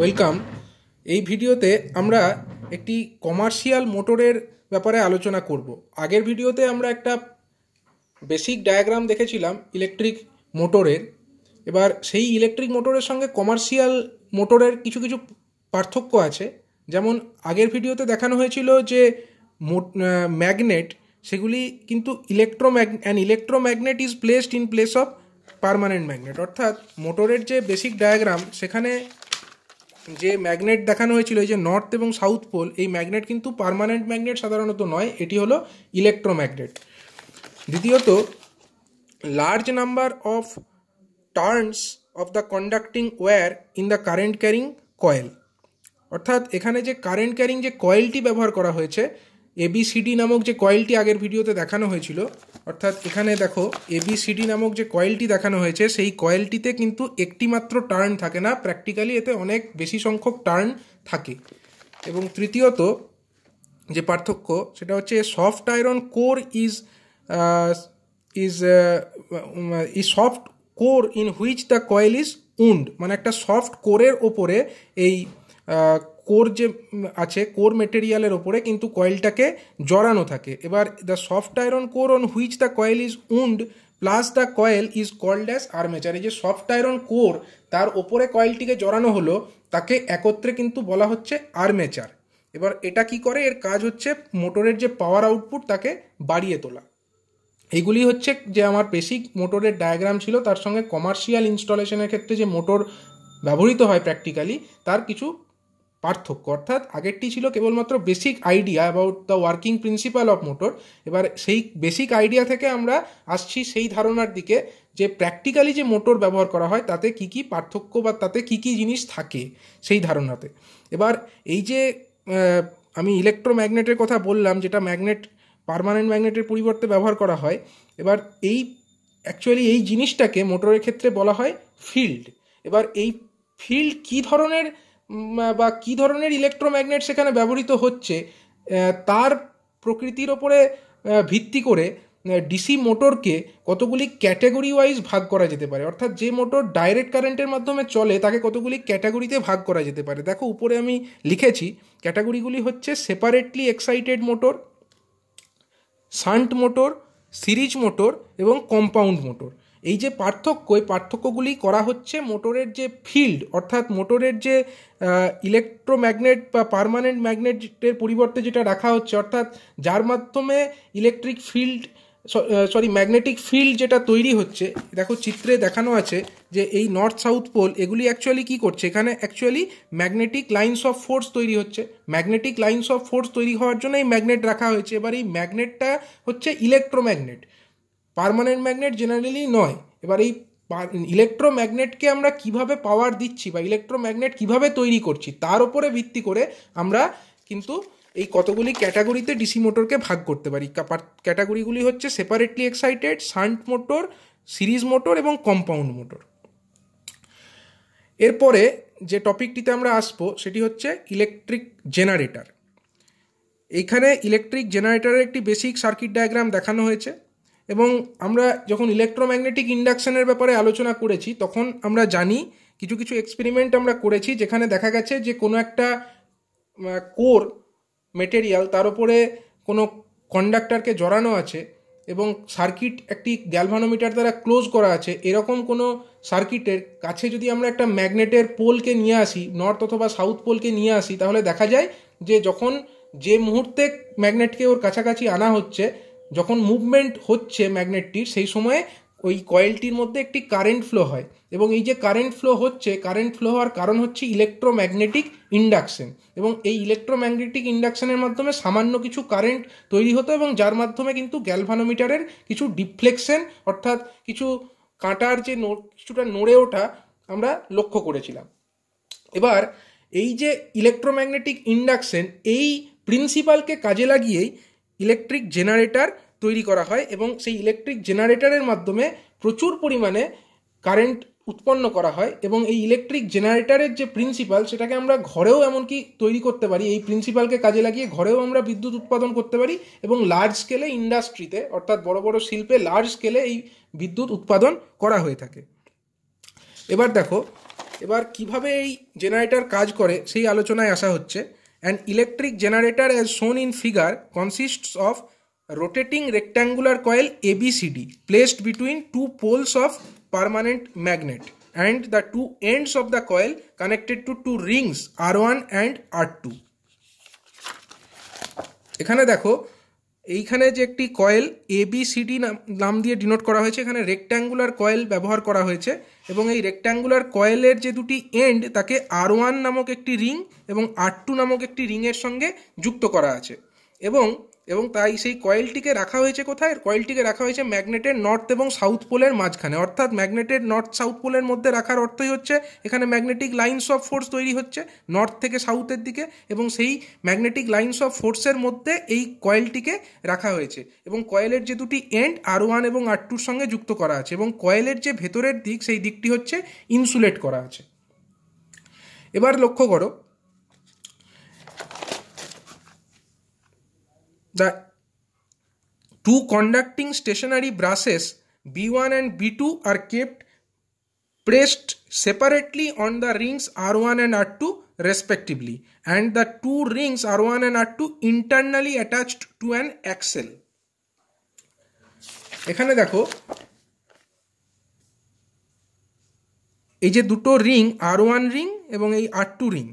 Welcome এই ভিডিওতে আমরা একটি কমার্শিয়াল মোটরের ব্যাপারে আলোচনা করব আগের ভিডিওতে আমরা একটা বেসিক ডায়াগ্রাম দেখেছিলাম ইলেকট্রিক মোটরের এবার সেই ইলেকট্রিক মোটরের সঙ্গে কমার্শিয়াল মোটরের কিছু কিছু পার্থক্য আছে যেমন আগের ভিডিওতে দেখানো হয়েছিল যে ম্যাগনেট সেগুলি কিন্তু ইলেকট্রোম্যাগ and electromagnet is placed in place of permanent magnet অর্থাৎ মোটরের যে বেসিক ডায়াগ্রাম সেখানে যে ম্যাগনেট দেখানো হয়েছিল এই যে নর্থ এবং সাউথ পোল এই ম্যাগনেট কিন্তু পারমানেন্ট ম্যাগনেট সাধারণত নয় এটি হলো ইলেকট্রোম্যাগনেট দ্বিতীয়ত large number of turns of the conducting wire in the current carrying coil অর্থাৎ এখানে যে কারেন্ট ক্যারিং যে কয়েলটি ব্যবহার করা হয়েছে এবিসিডি নামক যে কয়েলটি আগের ভিডিওতে দেখানো হয়েছিল অর্থাৎ এখানে দেখো এবিসিডি নামক যে কয়েলটি দেখানো হয়েছে সেই কয়েলটিতে কিন্তু একটিমাত্র টার্ন থাকে না প্র্যাকটিক্যালি এতে অনেক বেশি সংখ্যক টার্ন থাকে এবং তৃতীয়ত যে পার্থক্য সেটা হচ্ছে soft iron core is is is soft core in which the coil is wound মানে একটা সফট কোরের ওপরে এই কোর যে আছে কোর মেটেরিয়ালের ওপরে কিন্তু কয়েলটাকে জড়ানো থাকে এবার the soft iron core on which the coil is wound plus the coil is called as armature এই যে সফট আয়রন কোর তার ওপরে কয়েলটিকে জড়ানো হলো তাকে একত্রে কিন্তু বলা হচ্ছে আর্মেচার এবার এটা কি করে এর কাজ হচ্ছে মোটরের যে পাওয়ার আউটপুট তাকে বাড়িয়ে তোলা এগুলি হচ্ছে যে আমার বেসিক মোটরের ডায়াগ্রাম ছিল তার সঙ্গে কমার্শিয়াল ইনস্টলেশনের ক্ষেত্রে যে মোটর ব্যবহৃত হয় প্র্যাকটিক্যালি তার কিছু পার্থক্য অর্থাৎ আগেরটি ছিল কেবলমাত্র basic idea about the working principle of motor এবার সেই বেসিক আইডিয়া থেকে আমরা আসছি সেই ধারণার দিকে যে প্র্যাকটিক্যালি যে মোটর ব্যবহার করা হয় তাতে কি কি পার্থক্য বা তাতে কি কি জিনিস থাকে সেই ধারণাতে এবার এই যে আমি ইলেকট্রোম্যাগনেটের কথা বললাম যেটা ম্যাগনেট পারমানেন্ট ম্যাগনেটের পরিবর্তে ব্যবহার করা হয় এবার এই অ্যাকচুয়ালি এই জিনিসটাকে মোটরের ক্ষেত্রে বলা হয় ফিল্ড এবার এই ফিল্ড কি ধরনের বা কী ধরনের ইলেকট্রোম্যাগনেট সেখানে ব্যবহৃত হচ্ছে তার প্রকৃতির ওপরে ভিত্তি করে ডিসি মোটরকে কতগুলি ক্যাটাগরি ওয়াইজ ভাগ করা যেতে পারে অর্থাৎ যে মোটর ডাইরেক্ট কারেন্টের মাধ্যমে চলে তাকে কতগুলি ক্যাটাগরিতে ভাগ করা যেতে পারে দেখো উপরে আমি লিখেছি ক্যাটাগরিগুলি হচ্ছে separately excited motor shunt motor series motor এবং কম্পাউন্ড মোটর এই যে পার্থক্য এই পার্থক্যগুলি করা হচ্ছে মোটরের যে ফিল্ড অর্থাৎ মোটরের যে ইলেকট্রোম্যাগনেট বা পারমানেন্ট ম্যাগনেটের পরিবর্তে যেটা রাখা হচ্ছে অর্থাৎ যার মাধ্যমে electric field sorry magnetic field যেটা তৈরি হচ্ছে দেখো চিত্রে দেখানো আছে যে এই নর্থ সাউথ পোল এগুলি অ্যাকচুয়ালি কি করছে এখানে actually magnetic lines of force তৈরি হচ্ছে ম্যাগনেটিক লাইন্স অফ ফোর্স তৈরি হওয়ার জন্য এই ম্যাগনেট রাখা হয়েছে এবার এই ম্যাগনেটটা হচ্ছে ইলেকট্রোম্যাগনেট পারমানেন্ট ম্যাগনেট জেনারেলি নয় এবার এই ইলেকট্রোম্যাগনেটকে আমরা কিভাবে পাওয়ার দিচ্ছি বা ইলেকট্রোম্যাগনেট কিভাবে তৈরি করছি তার উপরে ভিত্তি করে আমরা কিন্তু এই কতগুলি ক্যাটাগরিতে ডিসি মোটরকে ভাগ করতে পারি ক্যাটাগরিগুলি হচ্ছে separately excited shunt motor series motor এবং কম্পাউন্ড মোটর এরপরে যে টপিকটিতে আমরা আসবো সেটি হচ্ছে ইলেকট্রিক জেনারেটার এইখানে ইলেকট্রিক জেনারেটারের একটি বেসিক সার্কিট ডায়াগ্রাম দেখানো হয়েছে এবং আমরা যখন ইলেকট্রোম্যাগনেটিক ইন্ডাকশনের ব্যাপারে আলোচনা করেছি তখন আমরা জানি কিছু কিছু এক্সপেরিমেন্ট আমরা করেছি যেখানে দেখা গেছে যে কোনো একটা কোর মেটেরিয়াল তার উপরে কোনো কন্ডাক্টারকে জড়ানো আছে এবং সার্কিট একটি গ্যালভানোমিটার দ্বারা ক্লোজ করা আছে এরকম কোনো সার্কিটের কাছে যদি আমরা একটা ম্যাগনেটের পোলকে নিয়ে আসি নর্থ অথবা সাউথ পোলকে নিয়ে আসি তাহলে দেখা যায় যে যখন যে মুহূর্তে ম্যাগনেটকে ওর কাছাকাছি আনা হচ্ছে যখন মুভমেন্ট হচ্ছে ম্যাগনেটটির সেই সময়ে ওই কয়েলটির মধ্যে একটি কারেন্ট ফ্লো হয় এবং এই যে কারেন্ট ফ্লো হচ্ছে কারেন্ট ফ্লো হওয়ার কারণ হচ্ছে ইলেকট্রোম্যাগনেটিক ইন্ডাকশন এবং এই ইলেকট্রোম্যাগনেটিক ইন্ডাকশনের মাধ্যমে সামান্য কিছু কারেন্ট তৈরি হতো এবং যার মাধ্যমে কিন্তু গ্যালভানোমিটারের কিছু ডিফ্লেকশন অর্থাৎ কিছু কাঁটার যে কিছুটা নড়ে ওঠা আমরা লক্ষ্য করেছিলাম এবার এই যে ইলেকট্রোম্যাগনেটিক ইন্ডাকশন এই প্রিন্সিপালকে কাজে লাগিয়েই ইলেকট্রিক জেনারেটর তৈরি করা হয় এবং সেই ইলেকট্রিক জেনারেটরের মাধ্যমে প্রচুর পরিমাণে কারেন্ট উৎপন্ন করা হয় এবং এই ইলেকট্রিক জেনারেটরের যে প্রিন্সিপাল সেটাকে আমরা ঘরেও এমনকি তৈরি করতে পারি এই প্রিন্সিপালকে কাজে লাগিয়ে ঘরেও আমরা বিদ্যুৎ উৎপাদন করতে পারি এবং লার্জ স্কেলে ইন্ডাস্ট্রিতে অর্থাৎ বড় বড় শিল্পে লার্জ স্কেলে এই বিদ্যুৎ উৎপাদন করা হয়ে থাকে এবার দেখো এবার কিভাবে এই জেনারেটর কাজ করে সেই আলোচনায় আসা হচ্ছে An electric generator as shown in figure consists of rotating rectangular coil ABCD placed between two poles of permanent magnet and the two ends of the coil connected to two rings R1 and R2. এখানে দেখো এইখানে যে একটি coil ABCD নাম দিয়ে denote করা হয়েছে এখানে রেক্ট্যাঙ্গুলার কয়েল ব্যবহার করা হয়েছে এবং এই রেক্ট্যাঙ্গুলার কয়েলের যে দুটি এন্ড তাকে আর ওয়ান নামক একটি রিং এবং আর টু নামক একটি রিংয়ের সঙ্গে যুক্ত করা আছে এবং এবং তাই সেই কয়েলটিকে রাখা হয়েছে কোথায় কয়েলটিকে রাখা হয়েছে ম্যাগনেটের নর্থ এবং সাউথ পোলের মাঝখানে অর্থাৎ ম্যাগনেটের নর্থ সাউথ পোলের মধ্যে রাখার অর্থই হচ্ছে এখানে ম্যাগনেটিক লাইনস অফ ফোর্স তৈরি হচ্ছে নর্থ থেকে সাউথের দিকে এবং সেই ম্যাগনেটিক লাইনস অফ ফোর্সের মধ্যে এই কয়েলটিকে রাখা হয়েছে এবং কয়েলের যে দুটি এন্ড আর ওয়ান এবং আর টুর সঙ্গে যুক্ত করা আছে এবং কয়েলের যে ভেতরের দিক সেই দিকটি হচ্ছে ইনসুলেট করা আছে এবার লক্ষ্য করো The two conducting stationary brasses B1 and B2 are kept placed separately on the rings R1 and R2 respectively and the two rings R1 and R2 internally attached to an axle. এখানে দেখো এই যে দুটো ring আর one ring এবং এই আর to ring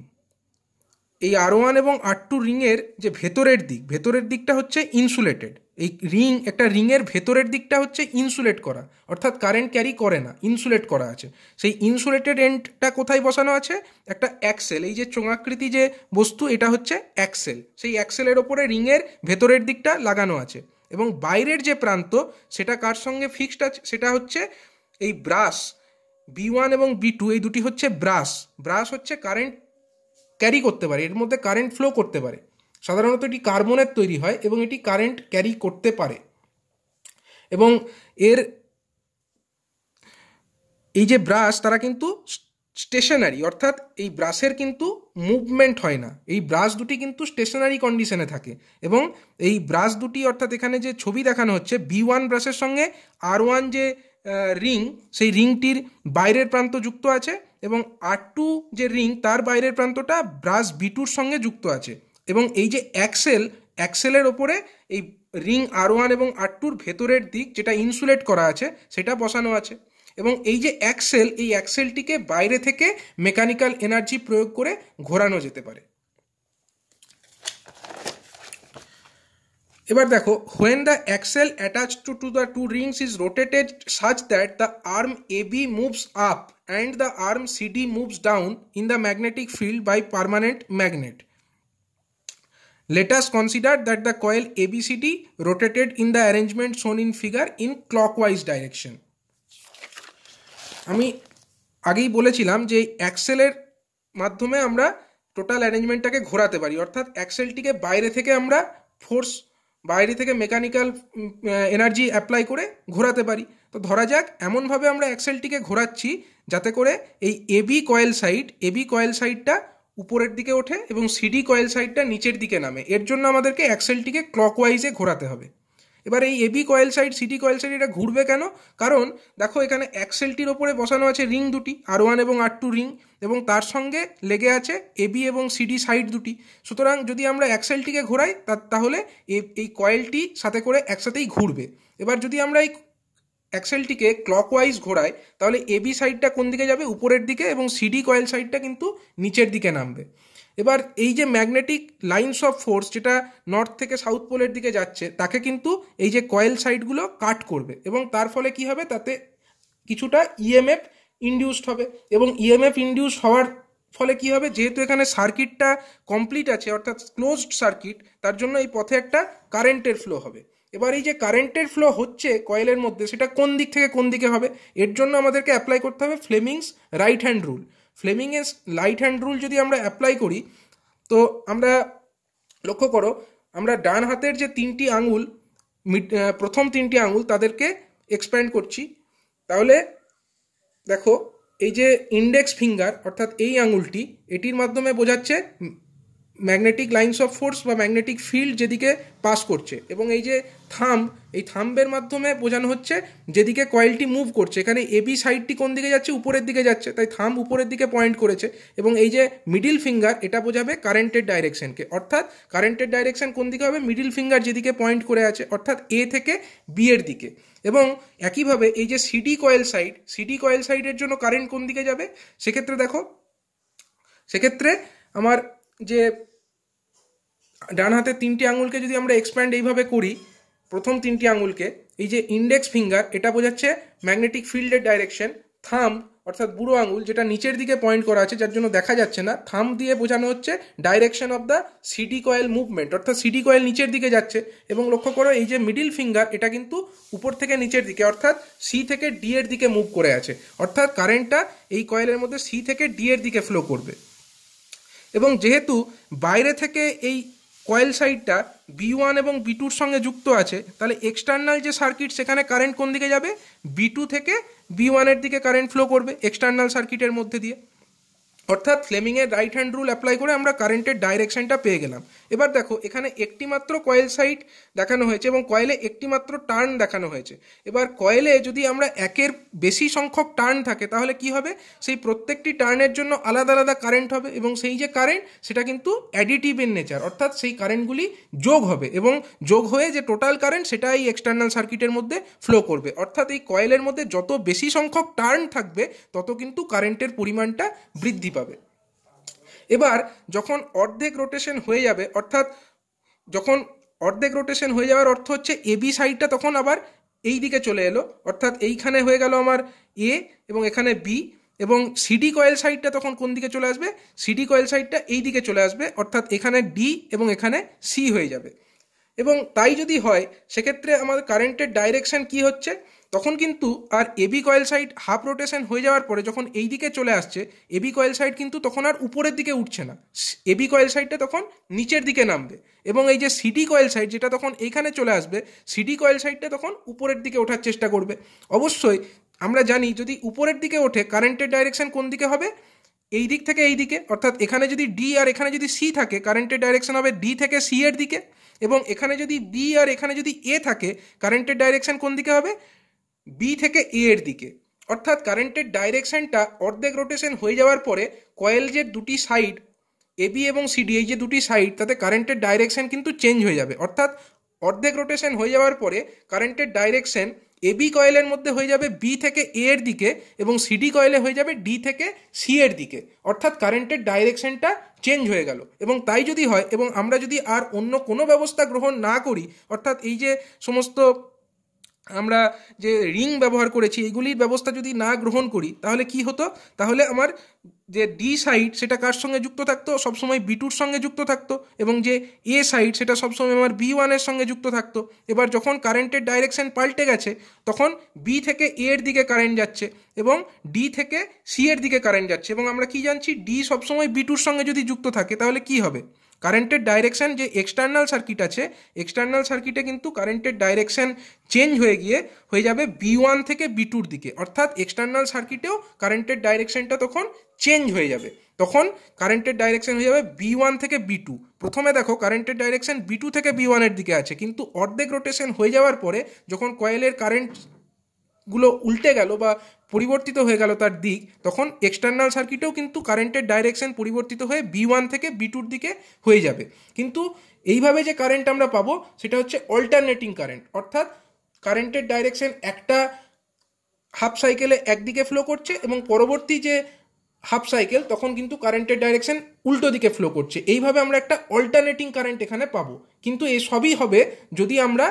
এই আর one এবং আর two রিংয়ের যে ভেতরের দিক ভেতরের দিকটা হচ্ছে ইনসুলেটেড এই রিং একটা রিংয়ের ভেতরের দিকটা হচ্ছে ইনসুলেট করা অর্থাৎ কারেন্ট ক্যারি করে না ইনসুলেট করা আছে সেই ইনসুলেটেড এন্ডটা কোথায় বসানো আছে একটা অ্যাক্সেল এই যে চোঙাকৃতি যে বস্তু এটা হচ্ছে অ্যাক্সেল সেই অ্যাক্সেলের ওপরে রিংয়ের ভেতরের দিকটা লাগানো আছে এবং বাইরের যে প্রান্ত সেটা কার সঙ্গে ফিক্সড আছে সেটা হচ্ছে এই ব্রাশ বি ওয়ান এবং বি টু এই দুটি হচ্ছে ব্রাশ ব্রাশ হচ্ছে কারেন্ট ক্যারি করতে পারে এর মধ্যে কারেন্ট ফ্লো করতে পারে সাধারণত এটি কার্বনের তৈরি হয় এবং এটি কারেন্ট ক্যারি করতে পারে এবং এর এই যে ব্রাশ তারা কিন্তু স্টেশনারি অর্থাৎ এই ব্রাশের কিন্তু মুভমেন্ট হয় না এই ব্রাশ দুটি কিন্তু স্টেশনারি কন্ডিশনে থাকে এবং এই ব্রাশ দুটি অর্থাৎ এখানে যে ছবি দেখানো হচ্ছে বি ওয়ান ব্রাশের সঙ্গে আর ওয়ান যে রিং সেই রিংটির বাইরের প্রান্ত যুক্ত আছে এবং আর টু যে রিং তার বাইরের প্রান্তটা ব্রাশ বি টুর সঙ্গে যুক্ত আছে এবং এই যে অ্যাক্সেল অ্যাক্সেলের ওপরে এই রিং আর ওয়ান এবং আর টুর ভেতরের দিক যেটা ইনসুলেট করা আছে সেটা বসানো আছে এবং এই যে অ্যাক্সেল এই অ্যাক্সেলটিকে বাইরে থেকে মেকানিক্যাল এনার্জি প্রয়োগ করে ঘোরানো যেতে পারে এবার দেখো when the axle attach to to the two rings is rotated such that the arm A B moves up and the arm C D moves down in the magnetic field by permanent magnet the coil A B C D rotated in the arrangement shown in figure in clockwise direction আমি আগেই বলেছিলাম যে অ্যাক্সেলের মাধ্যমে আমরা total অ্যারেঞ্জমেন্টটাকে ঘোরাতে পারি অর্থাৎ অ্যাক্সেলটিকে বাইরে থেকে আমরা ফোর্স বাইরে থেকে মেকানিক্যাল এনার্জি অ্যাপ্লাই করে ঘোরাতে পারি তো ধরা যাক এমনভাবে আমরা অ্যাক্সেলটিকে ঘোরাচ্ছি যাতে করে এই A B coil side A B coil সাইডটা উপরের দিকে ওঠে এবং সিডি কয়েল সাইডটা নিচের দিকে নামে এর জন্য আমাদেরকে অ্যাক্সেলটিকে ক্লকওয়াইজে ঘোরাতে হবে এবার এই A B coil side C D coil side এটা ঘুরবে কেন কারণ দেখো এখানে অ্যাক্সেলটির ওপরে বসানো আছে রিং দুটি আর ওয়ান এবং আর টু রিং এবং তার সঙ্গে লেগে আছে এবি এবং সিডি সাইড দুটি সুতরাং যদি আমরা অ্যাক্সেলটিকে ঘোরাই তাহলে এই কয়েলটি সাথে করে একসাথেই ঘুরবে এবার যদি আমরা এই অ্যাক্সেলটিকে ওয়াইজ ঘোরাই তাহলে এবি সাইডটা কোন দিকে যাবে উপরের দিকে এবং সিডি কয়েল সাইডটা কিন্তু নিচের দিকে নামবে এবার এই যে ম্যাগনেটিক লাইনস অফ ফোর্স যেটা নর্থ থেকে সাউথ পোলের দিকে যাচ্ছে তাকে কিন্তু এই যে কয়েল সাইডগুলো কাট করবে এবং তার ফলে কি হবে তাতে কিছুটা ইএমএফ e ইনডিউসড হবে এবং ইএমএফ ইনডিউসড হওয়ার ফলে কি হবে যেহেতু এখানে সার্কিটটা কমপ্লিট আছে অর্থাৎ ক্লোজড সার্কিট তার জন্য এই পথে একটা কারেন্টের ফ্লো হবে এবার এই যে কারেন্টের ফ্লো হচ্ছে কয়েলের মধ্যে সেটা কোন দিক থেকে কোন দিকে হবে এর জন্য আমাদেরকে অ্যাপ্লাই করতে হবে ফ্লেমিংস রাইট হ্যান্ড রুল ফ্লেমিংয়ের রাইট হ্যান্ড রুল যদি আমরা অ্যাপ্লাই করি তো আমরা লক্ষ্য করো আমরা ডান হাতের যে তিনটি আঙুল প্রথম তিনটি আঙুল তাদেরকে এক্সপ্যান্ড করছি তাহলে দেখো এই যে ইন্ডেক্স ফিঙ্গার অর্থাৎ এই আঙুলটি এটির মাধ্যমে বোঝাচ্ছে ম্যাগনেটিক লাইন্স অফ ফোর্স বা ম্যাগনেটিক ফিল্ড যেদিকে পাস করছে এবং এই যে থাম্ব এই থাম্বের মাধ্যমে বোঝানো হচ্ছে যেদিকে কয়েলটি মুভ করছে এখানে এবি সাইডটি কোন দিকে যাচ্ছে উপরের দিকে যাচ্ছে তাই থাম উপরের দিকে পয়েন্ট করেছে এবং এই যে মিডিল ফিঙ্গার এটা বোঝাবে কারেন্টের ডাইরেকশনকে অর্থাৎ কারেন্টের ডাইরেকশন কোন দিকে হবে মিডিল ফিঙ্গার যেদিকে পয়েন্ট করে আছে অর্থাৎ এ থেকে বি এর দিকে এবং একইভাবে এই যে C D coil side C D coil সাইডের জন্য কারেন্ট কোন দিকে যাবে সেক্ষেত্রে দেখো সেক্ষেত্রে আমার যে ডান হাতে তিনটি আঙুলকে যদি আমরা এক্সপ্যান্ড এইভাবে করি প্রথম তিনটি আঙুলকে এই যে ইন্ডেক্স ফিঙ্গার এটা বোঝাচ্ছে ম্যাগনেটিক ফিল্ডের ডাইরেকশন থাম অর্থাৎ বুড়ো আঙুল যেটা নিচের দিকে পয়েন্ট করা আছে যার জন্য দেখা যাচ্ছে না থাম দিয়ে বোঝানো হচ্ছে direction of the C D coil movement অর্থাৎ সিডি কয়েল নিচের দিকে যাচ্ছে এবং লক্ষ্য করো এই যে মিডিল ফিঙ্গার এটা কিন্তু উপর থেকে নিচের দিকে অর্থাৎ সি থেকে ডি এর দিকে মুভ করে আছে অর্থাৎ কারেন্টটা এই কয়েলের মধ্যে সি থেকে ডি এর দিকে ফ্লো করবে এবং যেহেতু বাইরে থেকে এই কয়েল সাইডটা বি ওয়ান এবং বি টুর সঙ্গে যুক্ত আছে তাহলে এক্সটার্নাল যে সার্কিট সেখানে কারেন্ট কোন দিকে যাবে বি টু থেকে বি ওয়ানের দিকে কারেন্ট ফ্লো করবে এক্সটার্নাল সার্কিটের মধ্যে দিয়ে অর্থাৎ ফ্লেমিংয়ের রাইট হ্যান্ড রুল অ্যাপ্লাই করে আমরা কারেন্টের ডাইরেকশনটা পেয়ে গেলাম এবার দেখো এখানে একটিমাত্র কয়েল সাইড দেখানো হয়েছে এবং কয়েলে একটিমাত্র টার্ন দেখানো হয়েছে এবার কয়েলে যদি আমরা একের বেশি সংখ্যক টার্ন থাকে তাহলে কি হবে সেই প্রত্যেকটি টার্নের জন্য আলাদা আলাদা কারেন্ট হবে এবং সেই যে কারেন্ট সেটা কিন্তু অ্যাডিটিভ ইন নেচার অর্থাৎ সেই কারেন্টগুলি যোগ হবে এবং যোগ হয়ে যে টোটাল কারেন্ট সেটা এই এক্সটার্নাল সার্কিটের মধ্যে ফ্লো করবে অর্থাৎ এই কয়েলের মধ্যে যত বেশি সংখ্যক টার্ন থাকবে তত কিন্তু কারেন্টের পরিমাণটা বৃদ্ধি পাবে এবার যখন অর্ধেক রোটেশন হয়ে যাবে অর্থাৎ যখন অর্ধেক রোটেশন হয়ে যাওয়ার অর্থ হচ্ছে এবি সাইডটা তখন আবার এই দিকে চলে এলো অর্থাৎ এইখানে হয়ে গেল আমার এ এবং এখানে বি এবং সিডি কয়েল সাইডটা তখন কোন দিকে চলে আসবে সিডি কয়েল সাইডটা এই দিকে চলে আসবে অর্থাৎ এখানে ডি এবং এখানে সি হয়ে যাবে এবং তাই যদি হয় সেক্ষেত্রে আমাদের কারেন্টের ডাইরেকশান কি হচ্ছে তখন কিন্তু আর A B coil side half rotation হয়ে যাওয়ার পরে যখন এই দিকে চলে আসছে এবি কয়েল সাইড কিন্তু তখন আর উপরের দিকে উঠছে না এবি কয়েল সাইডটা তখন নিচের দিকে নামবে এবং এই যে সিডি কয়েল সাইড যেটা তখন এইখানে চলে আসবে সিডি কয়েল সাইডটা তখন উপরের দিকে ওঠার চেষ্টা করবে অবশ্যই আমরা জানি যদি উপরের দিকে ওঠে কারেন্টের ডাইরেকশন কোন দিকে হবে এই দিক থেকে এই দিকে অর্থাৎ এখানে যদি ডি আর এখানে যদি সি থাকে কারেন্টের ডাইরেকশন হবে ডি থেকে সি এর দিকে এবং এখানে যদি বি আর এখানে যদি এ থাকে কারেন্টের ডাইরেকশন কোন দিকে হবে বি থেকে এ এর দিকে অর্থাৎ কারেন্টের ডাইরেকশনটা অর্ধেক রোটেশন হয়ে যাওয়ার পরে কয়েল যে দুটি সাইড এবি এবং সিডি এই যে দুটি সাইড তাতে কারেন্টের ডাইরেকশন কিন্তু চেঞ্জ হয়ে যাবে অর্থাৎ অর্ধেক রোটেশন হয়ে যাওয়ার পরে কারেন্টের ডাইরেকশন এবি কয়েলের মধ্যে হয়ে যাবে বি থেকে এ এর দিকে এবং সিডি কয়েলে হয়ে যাবে ডি থেকে সি এর দিকে অর্থাৎ কারেন্টের ডাইরেকশনটা চেঞ্জ হয়ে গেল এবং তাই যদি হয় এবং আমরা যদি আর অন্য কোনো ব্যবস্থা গ্রহণ না করি অর্থাৎ এই যে সমস্ত আমরা যে রিং ব্যবহার করেছি এগুলির ব্যবস্থা যদি না গ্রহণ করি তাহলে কি হতো তাহলে আমার যে ডি সাইড সেটা কার সঙ্গে যুক্ত থাকতো সবসময় বি টুর সঙ্গে যুক্ত থাকতো এবং যে এ সাইড সেটা সবসময় আমার বি ওয়ানের সঙ্গে যুক্ত থাকতো এবার যখন কারেন্টের ডাইরেকশন পাল্টে গেছে তখন বি থেকে এ এর দিকে কারেন্ট যাচ্ছে এবং ডি থেকে সি এর দিকে কারেন্ট যাচ্ছে এবং আমরা কি জানছি ডি সবসময় বি টুর সঙ্গে যদি যুক্ত থাকে তাহলে কি হবে কারেন্টের ডাইরেকশান যে এক্সটার্নাল সার্কিট আছে এক্সটার্নাল সার্কিটে কিন্তু কারেন্টের ডাইরেকশান চেঞ্জ হয়ে গিয়ে হয়ে যাবে বি ওয়ান থেকে বি টুর দিকে অর্থাৎ এক্সটার্নাল সার্কিটেও কারেন্টের ডাইরেকশানটা তখন চেঞ্জ হয়ে যাবে তখন কারেন্টের ডাইরেকশন হয়ে যাবে বি ওয়ান থেকে বি টু প্রথমে দেখো কারেন্টের ডাইরেকশন বি টু থেকে বি ওয়ানের দিকে আছে কিন্তু অর্ধেক রোটেশন হয়ে যাওয়ার পরে যখন কয়েলের কারেন্ট গুলো উল্টে গেল বা পরিবর্তিত হয়ে গেল তার দিক তখন এক্সটার্নাল সার্কিটেও কিন্তু কারেন্টের ডাইরেকশন পরিবর্তিত হয়ে বি ওয়ান থেকে বি টুর দিকে হয়ে যাবে কিন্তু এইভাবে যে কারেন্ট আমরা পাবো সেটা হচ্ছে অল্টারনেটিং কারেন্ট অর্থাৎ কারেন্টের ডাইরেকশন একটা হাফ সাইকেলে একদিকে ফ্লো করছে এবং পরবর্তী যে হাফ সাইকেল তখন কিন্তু কারেন্টের ডাইরেকশন উল্টো দিকে ফ্লো করছে এইভাবে আমরা একটা অল্টারনেটিং কারেন্ট এখানে পাবো কিন্তু এসবই সবই হবে যদি আমরা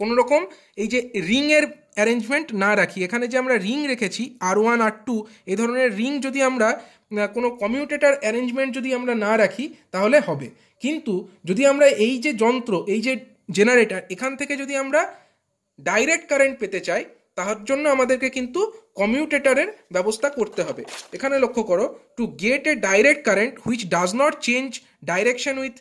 কোনোরকম এই যে রিংয়ের অ্যারেঞ্জমেন্ট না রাখি এখানে যে আমরা রিং রেখেছি আর ওয়ান আর টু এ ধরনের রিং যদি আমরা কোনো কমিউটেটার অ্যারেঞ্জমেন্ট যদি আমরা না রাখি তাহলে হবে কিন্তু যদি আমরা এই যে যন্ত্র এই যে জেনারেটার এখান থেকে যদি আমরা ডাইরেক্ট কারেন্ট পেতে চাই তাহার জন্য আমাদেরকে কিন্তু কমিউটেটারের ব্যবস্থা করতে হবে এখানে লক্ষ্য করো to get a direct current which does not change direction with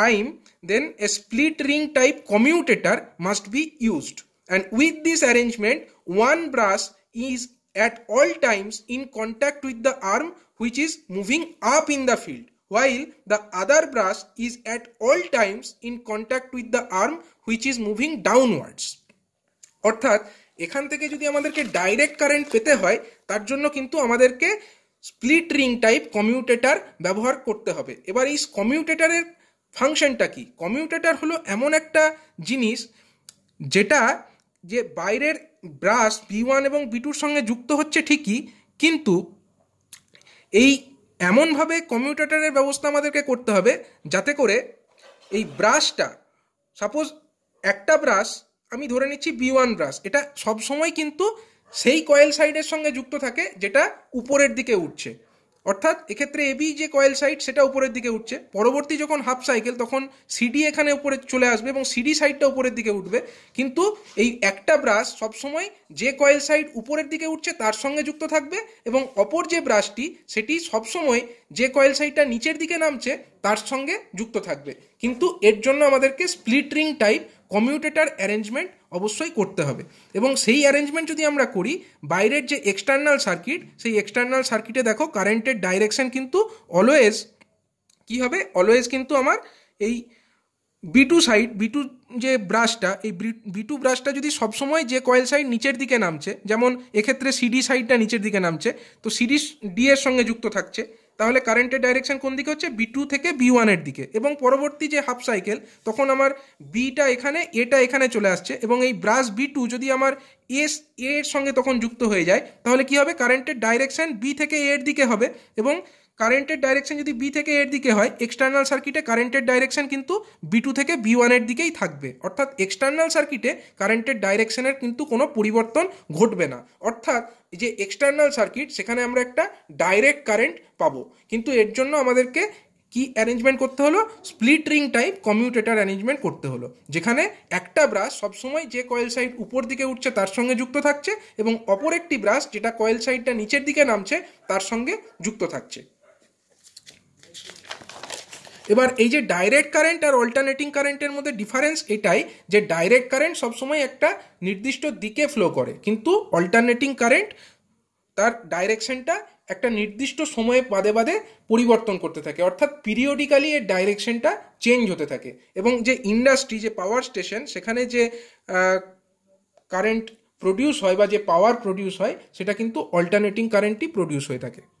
time then a split ring type commutator must be used And with this arrangement, one brass is at all times in contact with the arm which is moving up in the field while the other brass is at all times in contact with the arm which is moving downwards অর্থাৎ এখান থেকে যদি আমাদেরকে direct current পেতে হয় তার জন্য কিন্তু আমাদেরকে স্প্লিট রিং টাইপ কমিউটেটার ব্যবহার করতে হবে এবার এই কমিউটেটারের ফাংশনটা কি কমিউটেটার হলো এমন একটা জিনিস যেটা যে বাইরের ব্রাশ বি ওয়ান এবং বি টুর সঙ্গে যুক্ত হচ্ছে ঠিকই কিন্তু এই এমনভাবে কম্পিউটারের ব্যবস্থা আমাদেরকে করতে হবে যাতে করে এই ব্রাশটা সাপোজ একটা ব্রাশ আমি ধরে নিচ্ছি বি ওয়ান ব্রাশ এটা সবসময় কিন্তু সেই কয়েল সাইডের সঙ্গে যুক্ত থাকে যেটা উপরের দিকে উঠছে অর্থাৎ এক্ষেত্রে এবি যে কয়েল সাইড সেটা উপরের দিকে উঠছে পরবর্তী যখন হাফ সাইকেল তখন সিডি এখানে উপরে চলে আসবে এবং সিডি সাইডটা উপরের দিকে উঠবে কিন্তু এই একটা ব্রাশ সবসময় যে কয়েল সাইড উপরের দিকে উঠছে তার সঙ্গে যুক্ত থাকবে এবং অপর যে ব্রাশটি সেটি সবসময় যে কয়েল সাইডটা নিচের দিকে নামছে তার সঙ্গে যুক্ত থাকবে কিন্তু এর জন্য আমাদেরকে split ring type commutator arrangement অবশ্যই করতে হবে এবং সেই অ্যারেঞ্জমেন্ট যদি আমরা করি বাইরের যে এক্সটার্নাল সার্কিট সেই এক্সটার্নাল সার্কিটে দেখো কারেন্টের ডাইরেকশন কিন্তু অলওয়েজ কি হবে অলওয়েজ কিন্তু আমার এই B two side B two যে ব্রাশটা এই বি টু ব্রাশটা যদি সবসময় যে কয়েল সাইড নিচের দিকে নামছে যেমন এক্ষেত্রে সিডি সাইডটা নিচের দিকে নামছে তো সিডি ডি এর সঙ্গে যুক্ত থাকছে তাহলে কারেন্টের ডাইরেকশন কোন দিকে হচ্ছে বি টু থেকে বি ওয়ানের দিকে এবং পরবর্তী যে হাফ সাইকেল তখন আমার বিটা এখানে এটা এখানে চলে আসছে এবং এই ব্রাশ বি টু যদি আমার এস এর সঙ্গে তখন যুক্ত হয়ে যায় তাহলে কি হবে কারেন্টের ডাইরেকশন বি থেকে এর দিকে হবে এবং কারেন্টের ডাইরেকশন যদি বি থেকে এর দিকে হয় এক্সটার্নাল সার্কিটে কারেন্টের ডাইরেকশন কিন্তু বি টু থেকে বি ওয়ানের দিকেই থাকবে অর্থাৎ এক্সটার্নাল সার্কিটে কারেন্টের ডাইরেকশনের কিন্তু কোনো পরিবর্তন ঘটবে না অর্থাৎ যে এক্সটার্নাল সার্কিট সেখানে আমরা একটা ডাইরেক্ট কারেন্ট পাবো কিন্তু এর জন্য আমাদেরকে কি অ্যারেঞ্জমেন্ট করতে হলো split ring type commutator arrangement করতে হলো যেখানে একটা ব্রাশ সবসময় যে কয়েল সাইড উপর দিকে উঠছে তার সঙ্গে যুক্ত থাকছে এবং অপর একটি ব্রাশ যেটা কয়েল সাইডটা নিচের দিকে নামছে তার সঙ্গে যুক্ত থাকছে এবার এই যে ডাইরেক্ট কারেন্ট আর অল্টারনেটিং কারেন্টের মধ্যে ডিফারেন্স এটাই যে ডাইরেক্ট কারেন্ট সবসময় একটা নির্দিষ্ট দিকে ফ্লো করে কিন্তু অল্টারনেটিং কারেন্ট তার ডাইরেকশনটা একটা নির্দিষ্ট সময়ে বাদে বাদে পরিবর্তন করতে থাকে অর্থাৎ পিরিয়ডিক্যালি এর ডাইরেকশনটা চেঞ্জ হতে থাকে এবং যে ইন্ডাস্ট্রি যে পাওয়ার স্টেশন সেখানে যে কারেন্ট প্রডিউস হয় বা যে পাওয়ার প্রডিউস হয় সেটা কিন্তু অল্টারনেটিং কারেন্টই প্রডিউস হয়ে থাকে